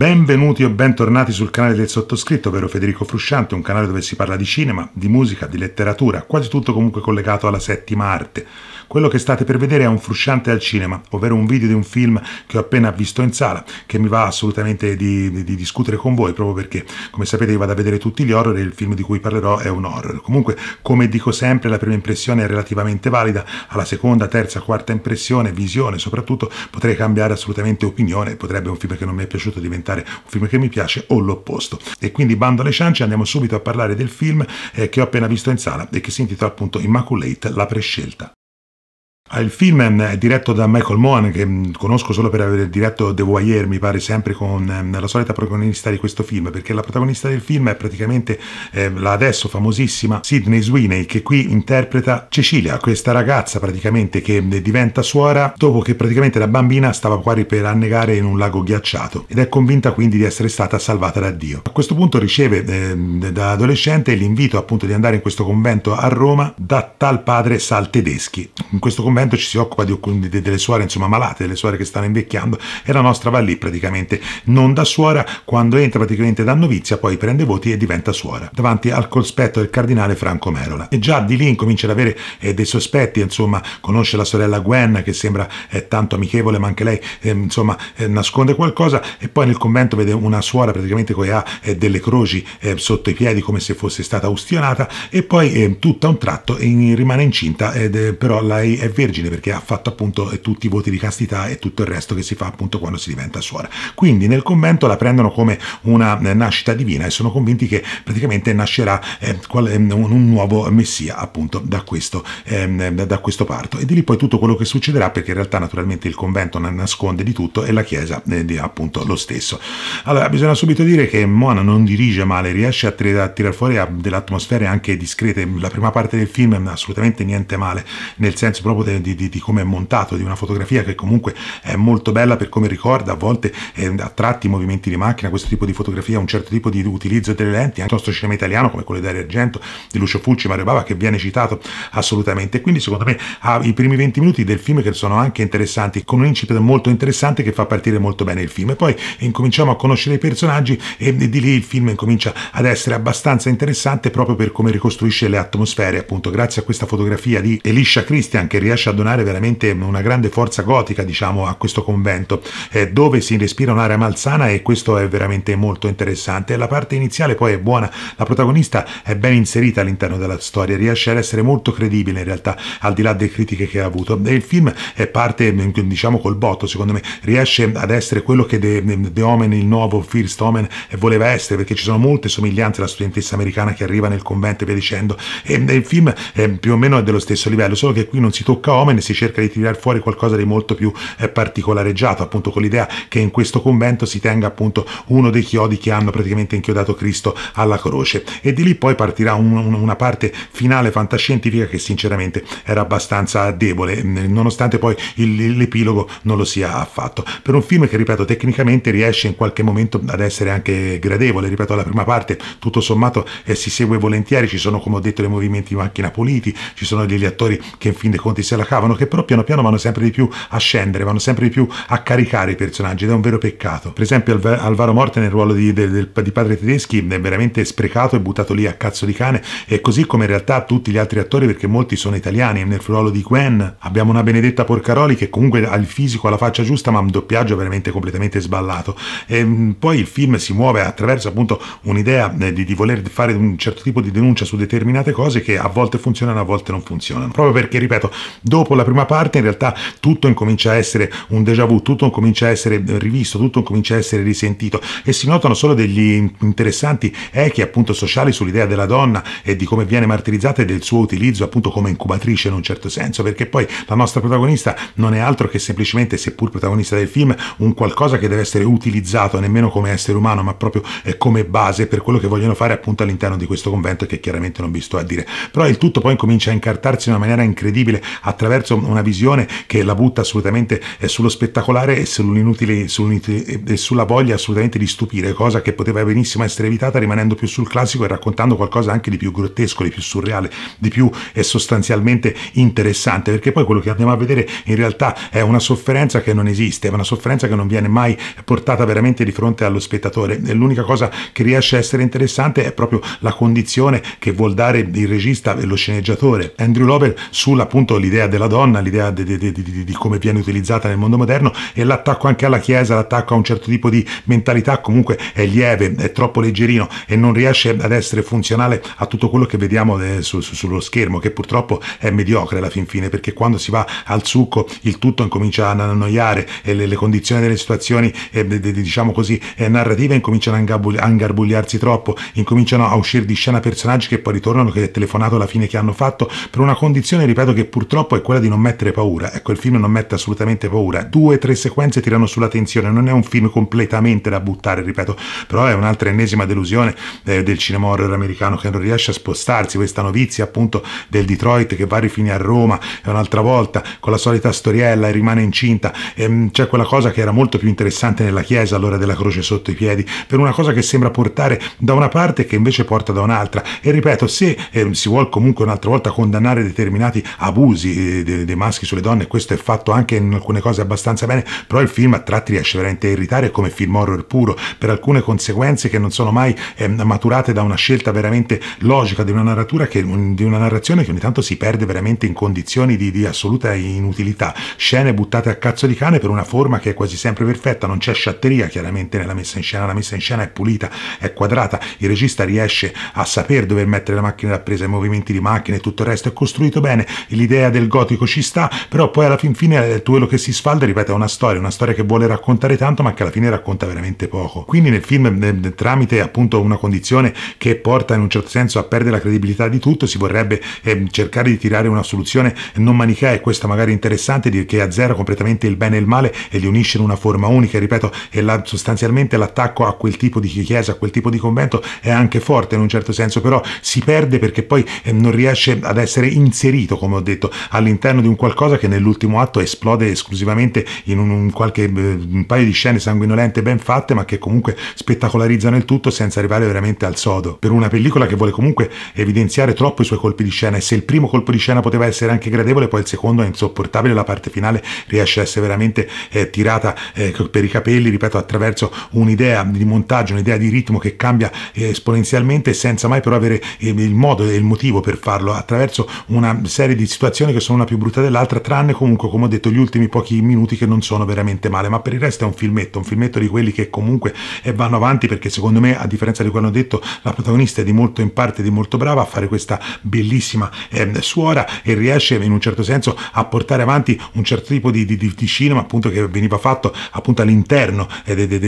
Benvenuti o bentornati sul canale del sottoscritto, ovvero Federico Frusciante, un canale dove si parla di cinema, di musica, di letteratura, quasi tutto comunque collegato alla settima arte. Quello che state per vedere è un frusciante al cinema, ovvero un video di un film che ho appena visto in sala, che mi va assolutamente di, di, di discutere con voi, proprio perché, come sapete, io vado a vedere tutti gli horror e il film di cui parlerò è un horror. Comunque, come dico sempre, la prima impressione è relativamente valida, alla seconda, terza, quarta impressione, visione soprattutto, potrei cambiare assolutamente opinione, potrebbe un film che non mi è piaciuto diventare un film che mi piace o l'opposto. E quindi bando alle ciance, andiamo subito a parlare del film eh, che ho appena visto in sala e che si intitola appunto Immaculate, la prescelta. Ah, il film è diretto da Michael Mohan, che mm, conosco solo per aver diretto The Voyeur, mi pare sempre con mm, la solita protagonista di questo film, perché la protagonista del film è praticamente eh, la adesso famosissima Sidney Sweeney, che qui interpreta Cecilia, questa ragazza praticamente che mm, diventa suora dopo che praticamente la bambina stava quasi per annegare in un lago ghiacciato ed è convinta quindi di essere stata salvata da Dio. A questo punto riceve eh, da adolescente l'invito appunto di andare in questo convento a Roma da tal padre Sal Tedeschi. In questo convento convento ci si occupa di, di, delle suore insomma malate, delle suore che stanno invecchiando e la nostra va lì praticamente non da suora, quando entra praticamente da novizia poi prende voti e diventa suora davanti al cospetto del cardinale Franco Merola e già di lì incomincia ad avere eh, dei sospetti, insomma conosce la sorella Gwen che sembra eh, tanto amichevole ma anche lei ehm, eh, insomma nasconde qualcosa e poi nel convento vede una suora praticamente che ha eh, delle croci eh, sotto i piedi come se fosse stata ustionata e poi ehm, tutto a un tratto in, rimane incinta eh, però lei è vera vergine perché ha fatto appunto tutti i voti di castità e tutto il resto che si fa appunto quando si diventa suora. Quindi nel convento la prendono come una eh, nascita divina e sono convinti che praticamente nascerà eh, eh, un nuovo messia appunto da questo, ehm, da questo parto. E di lì poi tutto quello che succederà perché in realtà naturalmente il convento nasconde di tutto e la chiesa appunto lo stesso. Allora bisogna subito dire che Mona non dirige male, riesce a, tir- a tirar fuori delle atmosfere anche discrete. La prima parte del film assolutamente niente male, nel senso proprio di, di, di come è montato, di una fotografia che comunque è molto bella per come ricorda, a volte eh, a tratti i movimenti di macchina, questo tipo di fotografia, un certo tipo di utilizzo delle lenti, anche il nostro cinema italiano come quello di Dario Argento, di Lucio Fulci, Mario Bava, che viene citato assolutamente. Quindi secondo me ha i primi 20 minuti del film che sono anche interessanti, con un incipit molto interessante che fa partire molto bene il film. E poi incominciamo a conoscere i personaggi e di lì il film incomincia ad essere abbastanza interessante proprio per come ricostruisce le atmosfere, appunto grazie a questa fotografia di Elisha Christian che riesce riesce a donare veramente una grande forza gotica diciamo, a questo convento, eh, dove si respira un'area malsana e questo è veramente molto interessante. La parte iniziale poi è buona, la protagonista è ben inserita all'interno della storia, riesce ad essere molto credibile in realtà, al di là delle critiche che ha avuto. E il film è parte, diciamo, col botto, secondo me, riesce ad essere quello che The, The Omen, il nuovo First Omen, eh, voleva essere, perché ci sono molte somiglianze alla studentessa americana che arriva nel convento e via dicendo. E, e il film è più o meno dello stesso livello, solo che qui non si tocca circa Omen si cerca di tirare fuori qualcosa di molto più eh, particolareggiato, appunto con l'idea che in questo convento si tenga appunto uno dei chiodi che hanno praticamente inchiodato Cristo alla croce e di lì poi partirà un, un, una parte finale fantascientifica che sinceramente era abbastanza debole, nonostante poi l'epilogo non lo sia affatto. Per un film che, ripeto, tecnicamente riesce in qualche momento ad essere anche gradevole, ripeto, la prima parte tutto sommato eh, si segue volentieri, ci sono come ho detto dei movimenti di macchina puliti, ci sono degli attori che in fin dei conti si la cavano, che però piano piano vanno sempre di più a scendere, vanno sempre di più a caricare i personaggi ed è un vero peccato. Per esempio Alv- Alvaro Morte nel ruolo di, del, del, di padre tedeschi è veramente sprecato e buttato lì a cazzo di cane e così come in realtà tutti gli altri attori perché molti sono italiani. Nel ruolo di Gwen abbiamo una Benedetta Porcaroli che comunque ha il fisico, ha la faccia giusta ma un doppiaggio veramente completamente sballato. E ehm, poi il film si muove attraverso appunto un'idea eh, di, di voler fare un certo tipo di denuncia su determinate cose che a volte funzionano, a volte non funzionano. Proprio perché, ripeto, Dopo la prima parte in realtà tutto incomincia a essere un déjà vu, tutto incomincia a essere rivisto, tutto incomincia a essere risentito e si notano solo degli interessanti echi appunto sociali sull'idea della donna e di come viene martirizzata e del suo utilizzo appunto come incubatrice in un certo senso, perché poi la nostra protagonista non è altro che semplicemente, seppur protagonista del film, un qualcosa che deve essere utilizzato nemmeno come essere umano, ma proprio eh, come base per quello che vogliono fare appunto all'interno di questo convento che chiaramente non vi sto a dire. Però il tutto poi incomincia a incartarsi in una maniera incredibile, a attraverso una visione che la butta assolutamente eh, sullo spettacolare e sull'inutile, sull'inutile eh, e sulla voglia assolutamente di stupire, cosa che poteva benissimo essere evitata rimanendo più sul classico e raccontando qualcosa anche di più grottesco, di più surreale, di più e eh, sostanzialmente interessante, perché poi quello che andiamo a vedere in realtà è una sofferenza che non esiste, è una sofferenza che non viene mai portata veramente di fronte allo spettatore. E l'unica cosa che riesce a essere interessante è proprio la condizione che vuol dare il regista e lo sceneggiatore. Andrew Lover sull'appunto l'idea della donna, l'idea di, di, di, di, come viene utilizzata nel mondo moderno e l'attacco anche alla Chiesa, l'attacco a un certo tipo di mentalità comunque è lieve, è troppo leggerino e non riesce ad essere funzionale a tutto quello che vediamo eh, su, su, sullo schermo, che purtroppo è mediocre alla fin fine, perché quando si va al succo il tutto incomincia ad annoiare e le, le condizioni delle situazioni, eh, diciamo così, eh, narrative incominciano a ingarbugliarsi troppo, incominciano a uscire di scena personaggi che poi ritornano, che telefonato alla fine che hanno fatto, per una condizione, ripeto, che purtroppo è è quella di non mettere paura. Ecco, il film non mette assolutamente paura. Due o tre sequenze tirano sulla tensione, non è un film completamente da buttare, ripeto, però è un'altra ennesima delusione eh, del cinema horror americano che non riesce a spostarsi. Questa novizia appunto del Detroit che va a rifinire a Roma e un'altra volta con la solita storiella e rimane incinta. Ehm, c'è quella cosa che era molto più interessante nella chiesa all'ora della croce sotto i piedi, per una cosa che sembra portare da una parte e che invece porta da un'altra. E ripeto, se eh, si vuole comunque un'altra volta condannare determinati abusi dei, dei, maschi sulle donne, questo è fatto anche in alcune cose abbastanza bene, però il film a tratti riesce veramente a irritare come film horror puro, per alcune conseguenze che non sono mai eh, maturate da una scelta veramente logica di una narratura che, di una narrazione che ogni tanto si perde veramente in condizioni di, di assoluta inutilità, scene buttate a cazzo di cane per una forma che è quasi sempre perfetta, non c'è sciatteria chiaramente nella messa in scena, la messa in scena è pulita, è quadrata, il regista riesce a saper dover mettere la macchina da presa, i movimenti di macchina e tutto il resto è costruito bene, l'idea del gotico ci sta, però poi alla fin fine quello che si sfalda, ripete, è una storia, una storia che vuole raccontare tanto, ma che alla fine racconta veramente poco. Quindi nel film, tramite appunto una condizione che porta in un certo senso a perdere la credibilità di tutto, si vorrebbe eh, cercare di tirare una soluzione non manichea, e questa magari interessante, di, che azzera completamente il bene e il male e li unisce in una forma unica, ripeto, e la, sostanzialmente l'attacco a quel tipo di chiesa, a quel tipo di convento è anche forte in un certo senso, però si perde perché poi eh, non riesce ad essere inserito, come ho detto, all'interno di un qualcosa che nell'ultimo atto esplode esclusivamente in un, un qualche eh, un paio di scene sanguinolente ben fatte, ma che comunque spettacolarizzano il tutto senza arrivare veramente al sodo. Per una pellicola che vuole comunque evidenziare troppo i suoi colpi di scena e se il primo colpo di scena poteva essere anche gradevole, poi il secondo è insopportabile, la parte finale riesce a essere veramente eh, tirata eh, per i capelli, ripeto, attraverso un'idea di montaggio, un'idea di ritmo che cambia eh, esponenzialmente senza mai però avere eh, il modo e il motivo per farlo, attraverso una serie di situazioni che sono sono una più brutta dell'altra, tranne comunque, come ho detto, gli ultimi pochi minuti che non sono veramente male, ma per il resto è un filmetto, un filmetto di quelli che comunque eh, vanno avanti perché secondo me, a differenza di quello che ho detto, la protagonista è di molto in parte, di molto brava a fare questa bellissima eh, suora e riesce in un certo senso a portare avanti un certo tipo di, di, di cinema appunto che veniva fatto appunto all'interno eh, dei, dei,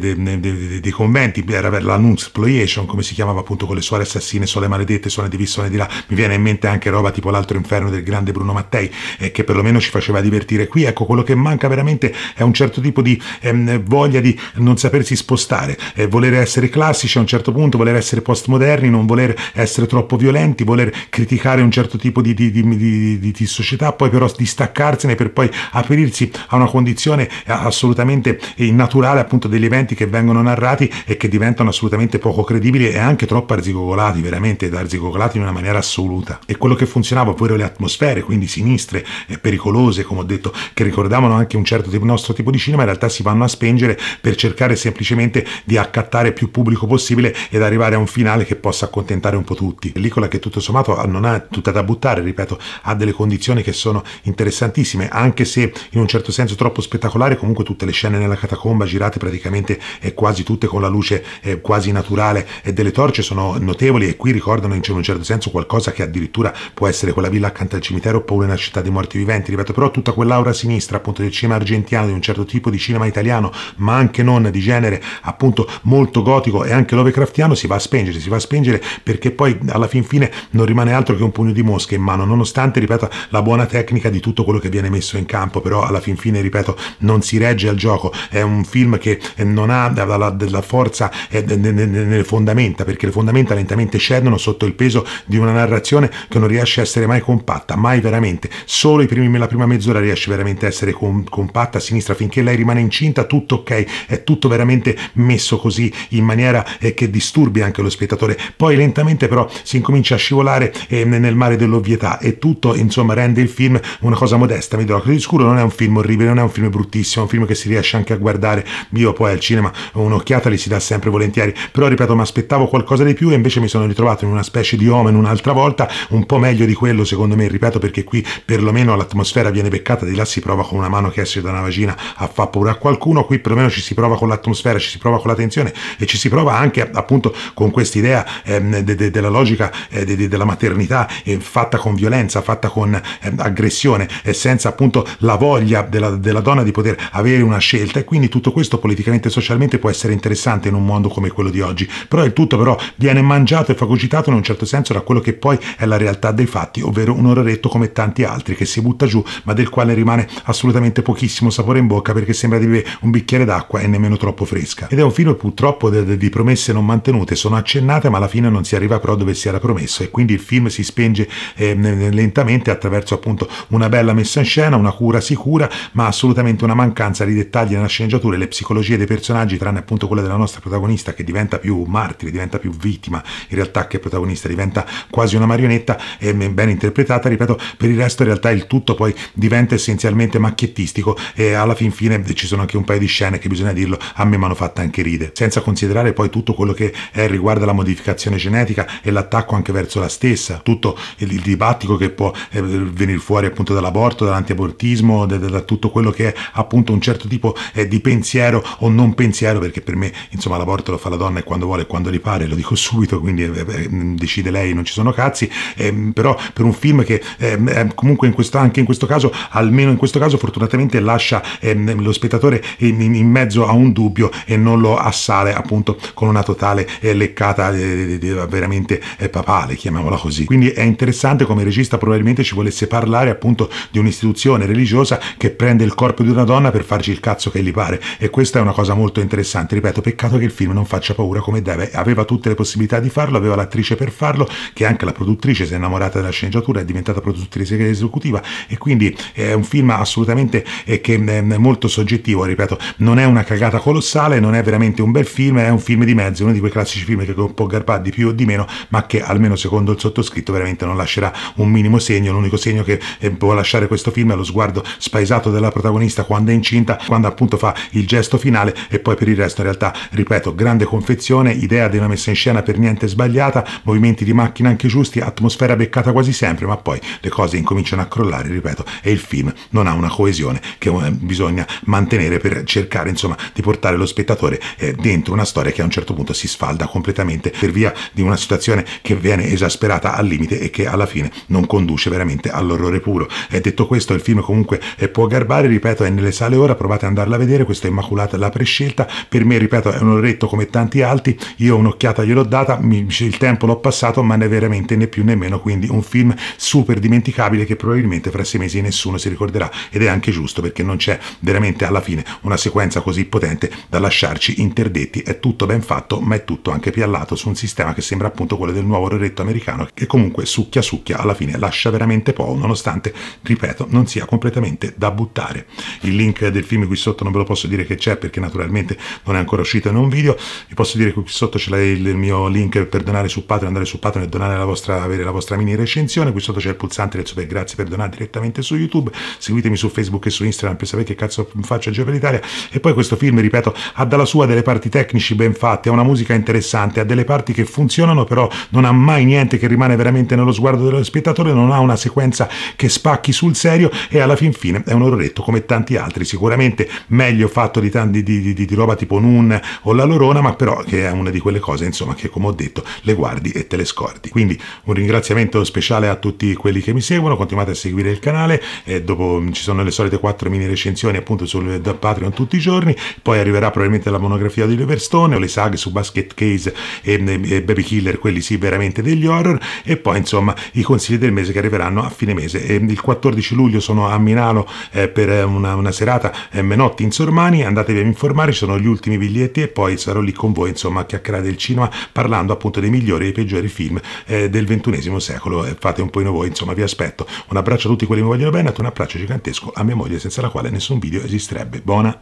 dei, dei, conventi, era la nunsploiation come si chiamava appunto con le suore assassine, suore maledette, suore di vis, suore di là, mi viene in mente anche roba tipo l'altro inferno del grande Bruno Mattei eh, che perlomeno ci faceva divertire qui, ecco quello che manca veramente è un certo tipo di ehm, voglia di non sapersi spostare, eh, voler essere classici a un certo punto, voler essere postmoderni, non voler essere troppo violenti, voler criticare un certo tipo di, di, di, di società, poi però distaccarsene per poi aprirsi a una condizione assolutamente innaturale appunto degli eventi che vengono narrati e che diventano assolutamente poco credibili e anche troppo arzigogolati, veramente arzigogolati in una maniera assoluta. E quello che funzionava, ovvero le atmosfere, quindi sinistre e eh, pericolose, come ho detto, che ricordavano anche un certo tipo, nostro tipo di cinema, in realtà si vanno a spengere per cercare semplicemente di accattare più pubblico possibile ed arrivare a un finale che possa accontentare un po' tutti. Pellicola che tutto sommato non ha tutta da buttare, ripeto, ha delle condizioni che sono interessantissime, anche se in un certo senso troppo spettacolare, comunque tutte le scene nella catacomba girate praticamente eh, quasi tutte con la luce eh, quasi naturale e eh, delle torce sono notevoli e qui ricordano in un certo senso qualcosa che addirittura può essere quella villa accanto al cimitero davvero paura in una città dei morti viventi, ripeto, però tutta quell'aura sinistra appunto del cinema argentino, di un certo tipo di cinema italiano, ma anche non di genere appunto molto gotico e anche lovecraftiano, si va a spengere, si va a spengere perché poi alla fin fine non rimane altro che un pugno di mosche in mano, nonostante, ripeto, la buona tecnica di tutto quello che viene messo in campo, però alla fin fine, ripeto, non si regge al gioco, è un film che non ha della, la forza nelle fondamenta, perché le fondamenta lentamente scendono sotto il peso di una narrazione che non riesce a essere mai compatta, mai veloce veramente. Solo primi, la prima mezz'ora riesce veramente a essere com, compatta a sinistra finché lei rimane incinta, tutto ok, è tutto veramente messo così in maniera eh, che disturbi anche lo spettatore. Poi lentamente però si incomincia a scivolare eh, nel mare dell'ovvietà e tutto insomma rende il film una cosa modesta, mediocre. Di scuro non è un film orribile, non è un film bruttissimo, è un film che si riesce anche a guardare. Io poi al cinema un'occhiata li si dà sempre volentieri, però ripeto mi aspettavo qualcosa di più e invece mi sono ritrovato in una specie di omen un'altra volta, un po' meglio di quello secondo me, ripeto perché anche qui perlomeno l'atmosfera viene beccata, di là si prova con una mano che esce da una vagina a fa paura a qualcuno, qui perlomeno ci si prova con l'atmosfera, ci si prova con la tensione e ci si prova anche appunto con quest'idea eh, de, de, della logica eh, de, della maternità eh, fatta con violenza, fatta con ehm, aggressione e senza appunto la voglia della, della donna di poter avere una scelta e quindi tutto questo politicamente e socialmente può essere interessante in un mondo come quello di oggi, però il tutto però viene mangiato e fagocitato in un certo senso da quello che poi è la realtà dei fatti, ovvero un oraretto come tanti altri che si butta giù ma del quale rimane assolutamente pochissimo sapore in bocca perché sembra di bere un bicchiere d'acqua e nemmeno troppo fresca. Ed è un film purtroppo di, promesse non mantenute, sono accennate ma alla fine non si arriva però dove si era promesso e quindi il film si spinge eh, lentamente attraverso appunto una bella messa in scena, una cura sicura ma assolutamente una mancanza di dettagli nella sceneggiatura e le psicologie dei personaggi tranne appunto quella della nostra protagonista che diventa più martire, diventa più vittima in realtà che protagonista, diventa quasi una marionetta e ehm, ben interpretata, ripeto, per il resto in realtà il tutto poi diventa essenzialmente macchiettistico e alla fin fine ci sono anche un paio di scene che bisogna dirlo a me mi hanno fatta anche ride, senza considerare poi tutto quello che è, riguarda la modificazione genetica e l'attacco anche verso la stessa, tutto il, il dibattito che può eh, venire fuori appunto dall'aborto, dall'antiabortismo, da, da, tutto quello che è appunto un certo tipo eh, di pensiero o non pensiero, perché per me insomma l'aborto lo fa la donna e quando vuole e quando ripare lo dico subito, quindi eh, decide lei, non ci sono cazzi, eh, però per un film che eh, eh, comunque in questo, anche in questo caso, almeno in questo caso fortunatamente lascia eh, lo spettatore in, in, mezzo a un dubbio e non lo assale appunto con una totale eh, leccata eh, eh, eh, veramente papale, chiamiamola così. Quindi è interessante come il regista probabilmente ci volesse parlare appunto di un'istituzione religiosa che prende il corpo di una donna per farci il cazzo che gli pare e questa è una cosa molto interessante. Ripeto, peccato che il film non faccia paura come deve, aveva tutte le possibilità di farlo, aveva l'attrice per farlo, che anche la produttrice si è innamorata della sceneggiatura, è diventata produttrice tutte le segrete esecutiva e quindi è un film assolutamente eh, che è eh, molto soggettivo, ripeto, non è una cagata colossale, non è veramente un bel film, è un film di mezzo, uno di quei classici film che può garbare di più o di meno, ma che almeno secondo il sottoscritto veramente non lascerà un minimo segno, l'unico segno che eh, può lasciare questo film è lo sguardo spaesato della protagonista quando è incinta, quando appunto fa il gesto finale e poi per il resto in realtà, ripeto, grande confezione, idea di una messa in scena per niente sbagliata, movimenti di macchina anche giusti, atmosfera beccata quasi sempre, ma poi le cose cose incominciano a crollare, ripeto, e il film non ha una coesione che eh, bisogna mantenere per cercare, insomma, di portare lo spettatore eh, dentro una storia che a un certo punto si sfalda completamente per via di una situazione che viene esasperata al limite e che alla fine non conduce veramente all'orrore puro. Eh, detto questo, il film comunque eh, può garbare, ripeto, è nelle sale ora, provate ad andarla a vedere, questa è Immaculata la prescelta, per me, ripeto, è un oretto come tanti altri, io un'occhiata gliel'ho data, il tempo l'ho passato, ma ne veramente né più né meno, quindi un film super dimenticato indimenticabile che probabilmente fra sei mesi nessuno si ricorderà ed è anche giusto perché non c'è veramente alla fine una sequenza così potente da lasciarci interdetti. È tutto ben fatto ma è tutto anche piallato su un sistema che sembra appunto quello del nuovo roretto americano che comunque succhia succhia alla fine lascia veramente po' nonostante ripeto non sia completamente da buttare. Il link del film qui sotto non ve lo posso dire che c'è perché naturalmente non è ancora uscito in un video, vi posso dire che qui sotto c'è il mio link per donare su Patreon, andare su Patreon e donare la vostra, avere la vostra mini recensione, qui sotto c'è il pulsante oltre, cioè, grazie per donare direttamente su YouTube, seguitemi su Facebook e su Instagram per sapere che cazzo faccio a Giro per l'Italia e poi questo film, ripeto, ha dalla sua delle parti tecnici ben fatte, ha una musica interessante, ha delle parti che funzionano, però non ha mai niente che rimane veramente nello sguardo dello spettatore, non ha una sequenza che spacchi sul serio e alla fin fine è un orretto come tanti altri, sicuramente meglio fatto di, tanti, di, di, di roba tipo Nun o La Lorona, ma però che è una di quelle cose, insomma, che come ho detto, le guardi e te le scordi. Quindi un ringraziamento speciale a tutti quelli che mi seguono seguono, continuate a seguire il canale, e eh, dopo mm, ci sono le solite 4 mini recensioni appunto sul Patreon tutti i giorni, poi arriverà probabilmente la monografia di Leverstone o le saghe su Basket Case e, mm, e Baby Killer, quelli sì veramente degli horror, e poi insomma i consigli del mese che arriveranno a fine mese. E mm, il 14 luglio sono a Milano eh, per una, una serata eh, Menotti in Sormani, andatevi a informare, ci sono gli ultimi biglietti e poi sarò lì con voi insomma a chiacchierare del cinema parlando appunto dei migliori e dei peggiori film eh, del ventunesimo secolo. Fate un po' in voi, insomma vi aspetto rispetto. Un abbraccio a tutti quelli che mi vogliono bene, un abbraccio gigantesco a mia moglie senza la quale nessun video esisterebbe. Buona!